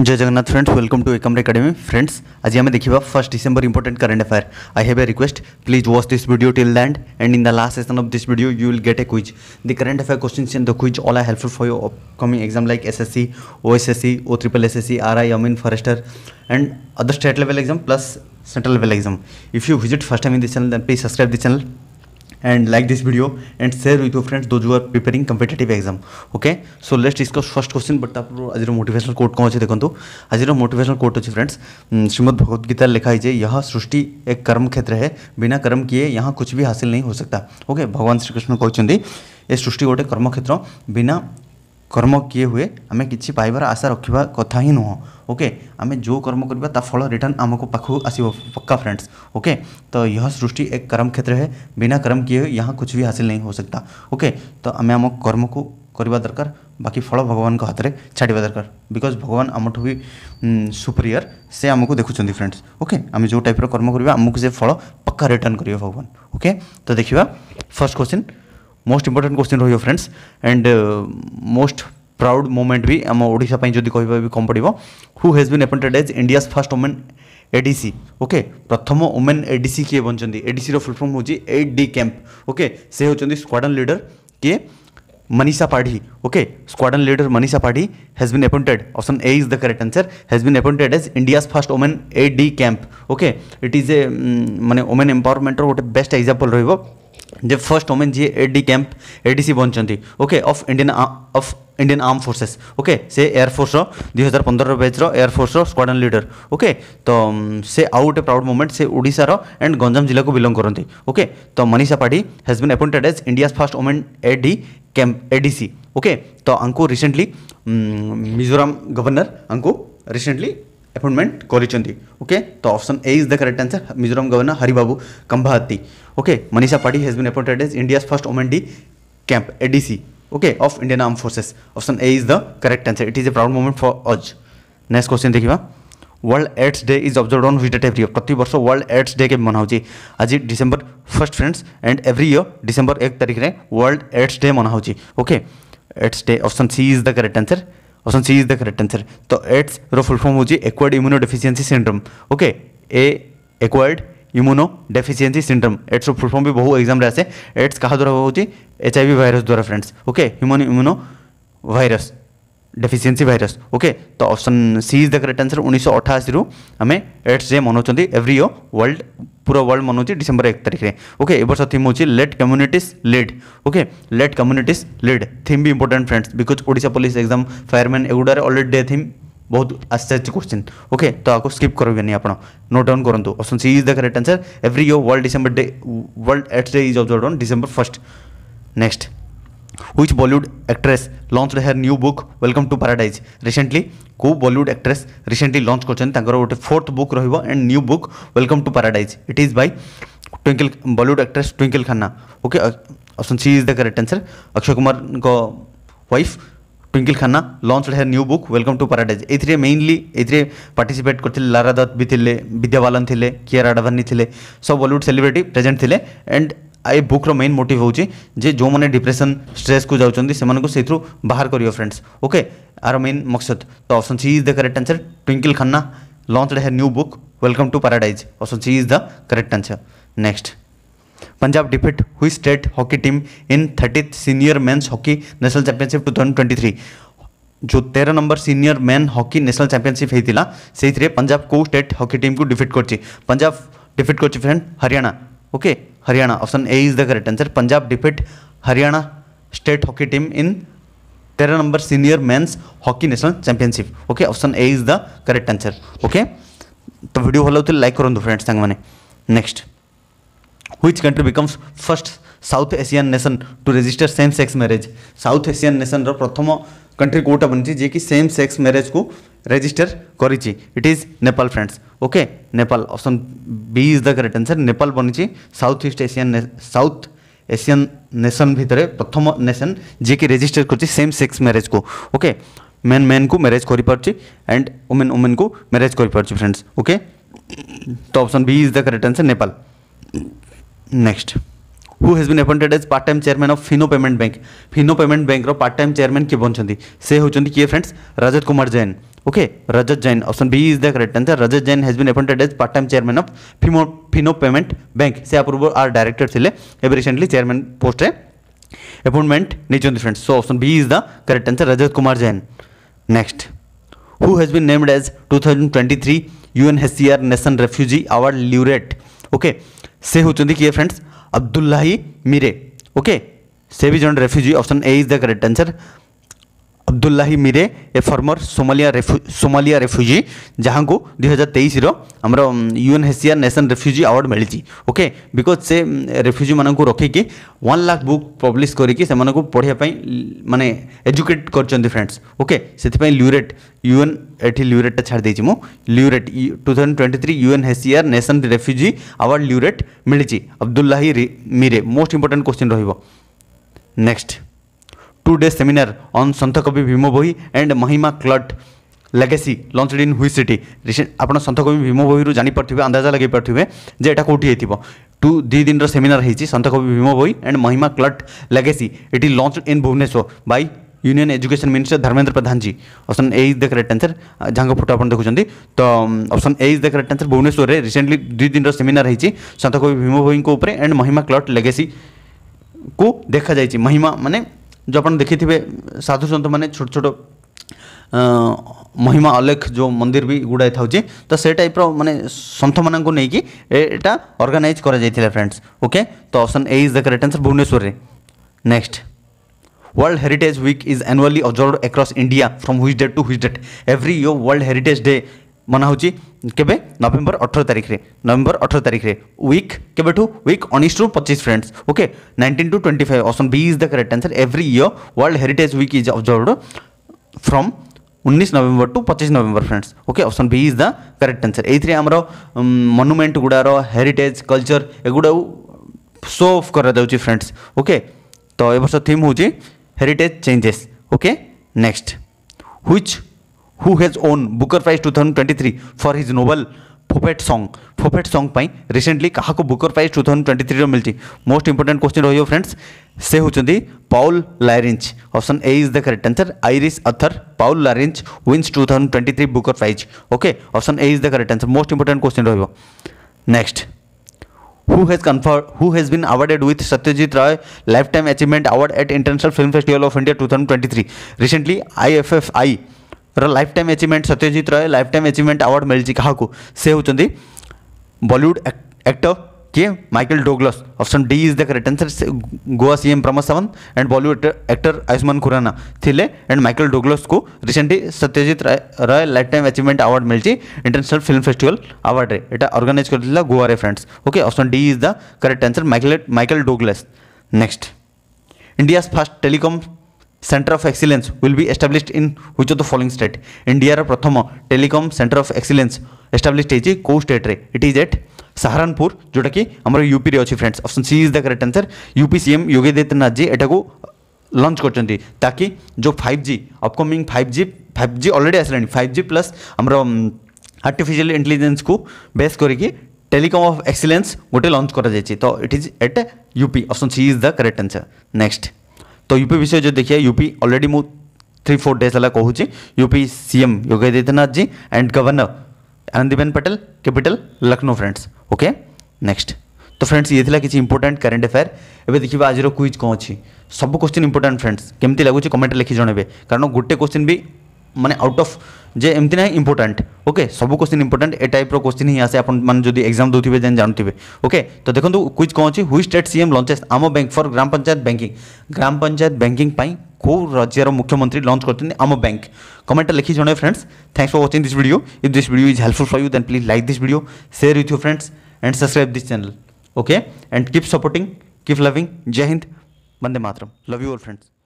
जय Jagannath friends welcome to Ekam academy friends आज आम देखा first December important current affair I have a request please watch this video till the end and in the last session of this video you will get a quiz the current affair question in the quiz all are helpful for your upcoming exam like S S C O S S C O triple S S C R I Amin forester and other state level exam plus central level exam if you visit first time in this channel then please subscribe this channel and like this video and share with your friends दो जो are preparing competitive exam okay so let इसको first question but आप आज motivational quote कौन अच्छे देखो तो? आज मोटिवेशनल कोर्ट अच्छे फ्रेंड्स श्रीमद भगवत गीता लिखा है यह सृष्टि एक कर्म क्षेत्र है बिना कर्म किए यहाँ कुछ भी हासिल नहीं हो सकता ओके okay? भगवान श्रीकृष्ण कहते ये सृष्टि गोटे कर्म क्षेत्र बिना कर्म किए हुए आम कि पाइबार आशा रखा कथा ही नुह ओके आम जो कर्म करवा फल रिटर्न आम को पाख आस पक्का फ्रेंड्स ओके तो यह सृष्टि एक कर्म क्षेत्र है बिना कर्म किए हुए यहाँ कुछ भी हासिल नहीं हो सकता ओके तो आम आम कर्म को करवा दरकार बाकी फल भगवान हाथ में छाड़ा दरकार बिकज भगवान आम ठू भी सुपरियर से आमको देखुं फ्रेंड्स ओके आम जो टाइप कर्म करवा आमको से फल पक्का रिटर्न करेंगे भगवान ओके तो देखा first question most important question रोज friends and most proud moment भी आम ओडा जो कह कम पड़ो who has been appointed as India first woman ADC okay प्रथम ओमेन एडीसी किए बनचंती एडीसी रो फुल फॉर्म होची एट डी कैंप ओके से होचंती स्क्वाडन लीडर किए Manisha Padhi okay squadron leader Manisha Padhi has been appointed option A is the correct answer has been appointed as India's first woman aide de camp okay it is a माने वुमेन एम्पावरमेंटर गोटे best example रोक जब first women जी aide de camp A D C बनिଛନ୍ତି okay of Indian of Indian arm forces okay ସେ ଏୟାରଫୋର୍ସର ଦୁଇ ହଜାର ପନ୍ଦର ବ୍ୟାଚ୍ର ଏୟାରଫୋର୍ସର ସ୍କ୍ୱାଡନ୍ ଲିଡର ଓକେ ତ ସେ ଆଉ ଗୋଟେ ପ୍ରାଉଡ଼ ମୁଭମେଣ୍ଟ ସେ ଓଡ଼ିଶାର ଆଣ୍ଡ ଗଞ୍ଜାମ ଜିଲ୍ଲାକୁ ବିଲଙ୍ଗ କରନ୍ତି ଓକେ ତ Manisha Padhi has been appointed as India's first woman aide de camp A D C okay ତ ଆଙ୍କୁ ରିସେଣ୍ଟଲି ମିଜୋରାମ ଗଭର୍ଣ୍ଣର ଆଙ୍କୁ ରିସେଣ୍ଟଲି एपॉइंटमेंट करी ओके तो option A is the correct answer Mizoram governor Haribabu Kambhampati okay Manisha Padhi has been appointed as India first woman de camp ADC okay of Indian arm forces option A is the correct answer it is a proud moment for us next question देखा World AIDS day is observe on which date every year प्रति वर्ष World AIDS Day के मनाहे आज December first friends and every year December एक तारीख में World AIDS Day मनाहे okay AIDS Day option C is the correct answer option C is the correct answer तो एड्स फुल फॉर्म हो acquired immunodeficiency syndrome okay a acquired immunodeficiency syndrome AIDS full form भी बहुत exam आसे AIDS क्या द्वारा हो H I virus द्वारा friends okay human immuno virus deficiency virus okay तो option C is the correct answer उन्नीस सौ अठाशी आम एड्स डे मनाऊँ एव्री इयर वर्ल्ड पूरा वर्ल्ड मनाऊँ डिसेम्बर एक तारीख में ओके ए थीम होती let communities lead okay let communities lead theme भी इंपोर्टाट फ्रेंड्स बिकज ओडा पुलिस एक्जाम फायरमैन एगुडा अलरेडी डे थीम बहुत आश्चर्य क्वेश्चन ओके तो आपको स्किप करेंगे आप नोट डाउन करूँ option C is the correct answer every year world December day world AIDS day is observe on December first next which Bollywood actress launched her new book Welcome to Paradise recently को Bollywood actress recently launch करते गोटे fourth book रो and new book welcome to paradise it is by Twinkle Bollywood actress Twinkle Khanna okay option C is the correct answer Akshay Kumar wife Twinkle Khanna launch her new book welcome to paradise ए mainly ए participate करते लारा दत्त भी थे विद्या बालन थे किया राडाभानी थे सब बॉलीवुड सेलिब्रिटी प्रेजेंट थे एंड ये बुक्र मेन मोटिव हूँ जे जो मैंने डिप्रेसन स्ट्रेस को से बाहर कर फ्रेंड्स ओके आर मेन मकसद तो option C is the correct answer Twinkle Khanna launch her new book welcome to paradise option C is the correct answer next Punjab defeat हुई state hockey team in thirtieth senior men's hockey national championship two thousand twenty three जो तेरह number senior men hockey national championship होता से पंजाब को state hockey team को defeat कर Punjab defeat कर friend Haryana okay Haryana option A is the correct answer Punjab defeat Haryana state hockey team in तेरह number senior men's hockey national championship okay option A is the correct answer okay तो video भल होते like करूँ friends सांग मैंने next which country becomes first South Asian nation to register same sex marriage South Asian nation प्रथम country कौटा बनी जी कि सेम सेक्स म्यारेज को रजिस्टर करी it is Nepal friends okay Nepal option B is the correct answer Nepal बनी South East Asian South Asian nation भितर प्रथम नेशन जी कि रेजिस्टर कर सेम सेक्स मैरिज को ओके मेन मैन को मैरिज कर एंड वुमेन वुमेन को मैरिज कर फ्रेंड्स ओके तो option B is the correct answer Nepal next who has been appointed as part time chairman of Fino payment bank Fino payment bank part time chairman किए बन से होती किए friends Rajat Kumar Jain okay Rajat Jain option B is the correct answer Rajat Jain has been appointed as part time chairman of Fino Fino payment bank से आप पूर्व आर director थे एवं रिसेंटली चेयरमैन पोस्ट अपॉइंटमेंट नहीं friends so option B is the correct answer Rajat Kumar Jain next who has been named as two thousand twenty three nation refugee award laureate okay से होंगे किए फ्रेंड्स अब्दुल्लाही मीरे ओके से भी जन refugee option A is the correct answer Abdullahi Mire a former Somalia Somalia refugee जहाँ को दुई हजार तेईस आमर UN HCR national refugee award मिली ओके बिकज से रेफ्यूजी मानक रखिकी वन लाख बुक पब्लीश करके पढ़ापी मानने एजुकेट कर फ्रेंड्स ओके से ल्यूरेट यूएन एटी ल्यूरेटा छाड़ दे laureate two thousand twenty three UN HCR national refugee award laureate मिली Abdullahi Mire most important question next today seminar on Santhakabi Bhima Bhoi and Mahima cult legacy लंचड इन हुई सिटी आप सन्थ भीम बोईर जापे अंदाजा लगे पार्थे जहाँ कौटी कौटी है टू दी दिन सेमिनार होती सन्थकवि Bhima Bhoi and Mahima cult legacy it launch in Bhubaneswar by union education minister Dharmendra Pradhan ji option A is the correct answer जहाँ photo आप देखुं तो option A is the correct answer Bhubaneswar में रिसेंटली दुई दिन सेमिनार होती सतकवि भीम बोई एंड महिमा क्लट लेगेसी को देखा जाए महिमा मानने जो आप देखि साधुसंत मैंने छोट छोट ମହିମା ଅଲେଖ ଯେଉଁ ମନ୍ଦିର ବି ଗୁଡ଼ାଏ ଥାଉଛି ତ ସେ ଟାଇପ୍ର ମାନେ ସନ୍ଥମାନଙ୍କୁ ନେଇକି ଏଇଟା ଅର୍ଗାନାଇଜ୍ କରାଯାଇଥିଲା ଫ୍ରେଣ୍ଡସ୍ ଓକେ ତ option A is the correct answer ଭୁବନେଶ୍ୱରରେ next World Heritage Week is annually observed across India from which date to which date? Every year, World Heritage Day मना हूँ केवे नवेम्बर अठर तारिख में नवेम्बर अठर तारीख विक् के विक् उन्नीस टू पचीस friends okay nineteen to twenty five option B is the correct answer every year world heritage week is observed from उन्नीस नवेम्बर टू पचिश November friends okay option B is the correct answer ये आम monument गुड़ार heritage culture एगुड़ा show off कर friends okay तो ए वर्ष थीम हूँ हेरीटेज चेंजेस ओके नेक्स्ट हुई who has won Booker prize two thousand twenty three for his Nobel prophet song prophet song recently क्या Booker prize two thousand twenty three मिली most important question रही है friends से होती Paul Lorenz option A is the correct answer Irish author Paul Lorenz wins two thousand twenty three Booker prize okay option A is the correct answer most important question रोक next who has confirm who has been awarded with Satyajit Ray lifetime achievement award at international film festival of India two thousand twenty three recently I F F I lifetime achievement Satyajit Ray lifetime achievement award ମିଳିଛି କାହାକୁ ସେ ହେଉଛନ୍ତି Bollywood actor କିଏ Michael Douglas option D is the correct answer Goa CM Pramod Sawant and Bollywood actor Ayushmann Khurrana ଥିଲେ and Michael ଡୋଗଲସ୍କୁ recently Satyajit Ray lifetime achievement award ମିଳିଛି international film festival ଆୱାର୍ଡ଼ରେ ଏଇଟା ଅର୍ଗାନାଇଜ୍ କରିଥିଲା ଗୋଆରେ friends okay option D is the correct answer Michael Michael Douglas next India's first telecom centre of excellence will be established in which of the following state इंडियार प्रथम telecom centre of excellence established होती कौ स्टेट्रे it is at Saharanpur जोटा कि आम UP अच्छी friends option C is the correct answer UP CM Yogi Adityanath ji एटा लंच कर ताकि जो five G upcoming five G five G already आसला फाइव जी प्लस आमर आर्टिफिशियल इंटेलिजेंस को बेस करके टेलीकम ऑफ एक्सीलेंस गोटे लंच कर तो it is at UP option C is the correct answer next तो यूपी विषय जो देखिए यूपी अलरेडी मुझे थ्री फोर डेज है कहूँ UP CM Yogi Adityanath ji and governor Anandiben Patel capital Lucknow friends okay next तो फ्रेंड्स ये था किसी इंपोर्टाट करेन्ट अफेयर एवं देखिए आज क्विज कौन अच्छी सब क्वेश्चन इंपोर्टाट फ्रेंड्स केमती लगुच कमेंट लिखी जन कारण गोटे क्वेश्चन भी मैंने आउट अफ जे एमती ना इंपोर्टाट ओके सब क्वेश्चन इंपोर्टाट ए टाइप रोश्चिन ही आसे आप एक्जाम दूसरे जेन जानते ओके तो देखो क्विज कौन अच्छी हुई स्टेट सीएम लंचेस आम bank for gram panchayat banking gram panchayat banking कौ राज्यर मुख्यमंत्री लंच करते हैं आम बैंक कमेंट लिखी जन friends thanks for watching this video if this video is helpful for you then please like this video share with you friends and subscribe this channel okay and keep supporting keep loving जय हिंद वंदे मातरम love you our friends